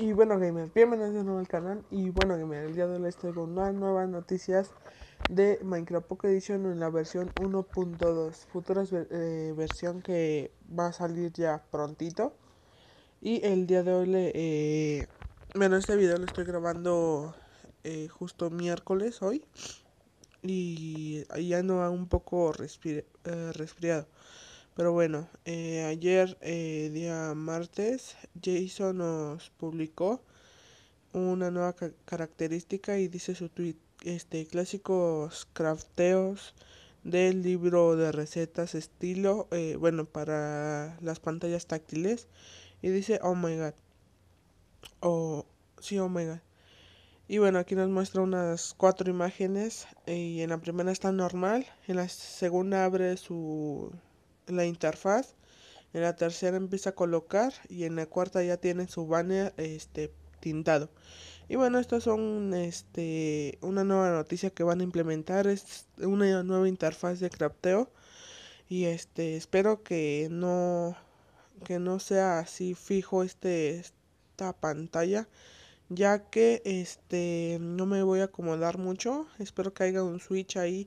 Y bueno, gamers, bienvenidos de nuevo al canal. Y bueno, gamer, el día de hoy les traigo unas nuevas noticias de Minecraft Pocket Edition en la versión 1.2, futura eh, versión que va a salir ya prontito. Y el día de hoy, eh, bueno, este video lo estoy grabando eh, justo miércoles hoy. Y ya no un poco resfriado. Pero bueno, eh, ayer, eh, día martes, Jason nos publicó una nueva característica y dice su tweet, este, clásicos crafteos del libro de recetas estilo, eh, bueno, para las pantallas táctiles. Y dice, oh my god. O, oh, sí, oh my god. Y bueno, aquí nos muestra unas cuatro imágenes y en la primera está normal, en la segunda abre su la interfaz. En la tercera empieza a colocar y en la cuarta ya tiene su banner este, tintado. Y bueno, estas son este, una nueva noticia que van a implementar. Es una nueva interfaz de crafteo. Y este, espero que no, que no sea así fijo este, esta pantalla. Ya que este, no me voy a acomodar mucho. Espero que haya un switch ahí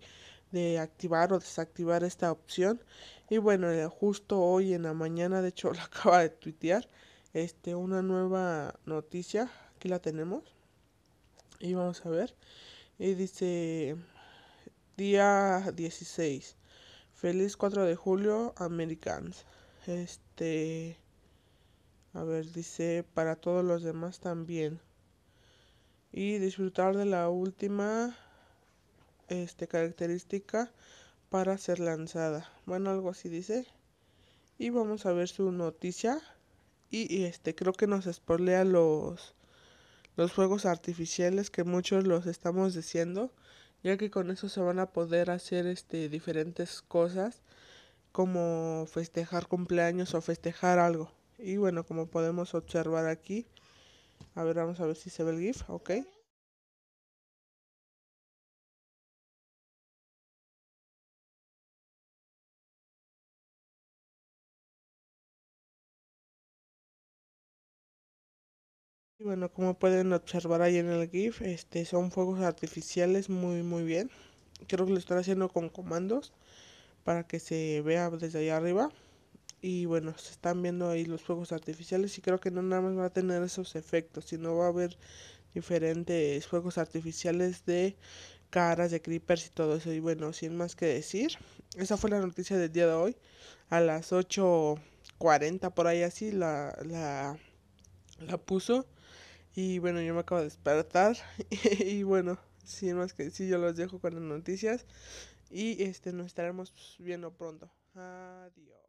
de activar o desactivar esta opción. Y bueno, eh, justo hoy en la mañana, de hecho, lo acaba de tuitear, este, una nueva noticia, aquí la tenemos. Y vamos a ver. Y dice, día 16, feliz 4 de julio, Americans. Este, a ver, dice, para todos los demás también. Y disfrutar de la última este, característica para ser lanzada. Bueno, algo así dice. Y vamos a ver su noticia. Y, este, creo que nos espolea los, los juegos artificiales que muchos los estamos diciendo. Ya que con eso se van a poder hacer este, diferentes cosas. Como festejar cumpleaños o festejar algo. Y bueno, como podemos observar aquí. A ver, vamos a ver si se ve el GIF. Ok. Y bueno, como pueden observar ahí en el GIF, este, son fuegos artificiales muy muy bien. Creo que lo están haciendo con comandos para que se vea desde allá arriba. Y bueno, se están viendo ahí los fuegos artificiales y creo que no nada más va a tener esos efectos, sino va a haber diferentes fuegos artificiales de caras, de creepers y todo eso. Y bueno, sin más que decir, esa fue la noticia del día de hoy. A las 8.40 por ahí así la, la, la puso. Y bueno, yo me acabo de despertar. Y, bueno, sin más que decir, yo los dejo con las noticias. Y este, nos estaremos viendo pronto. Adiós.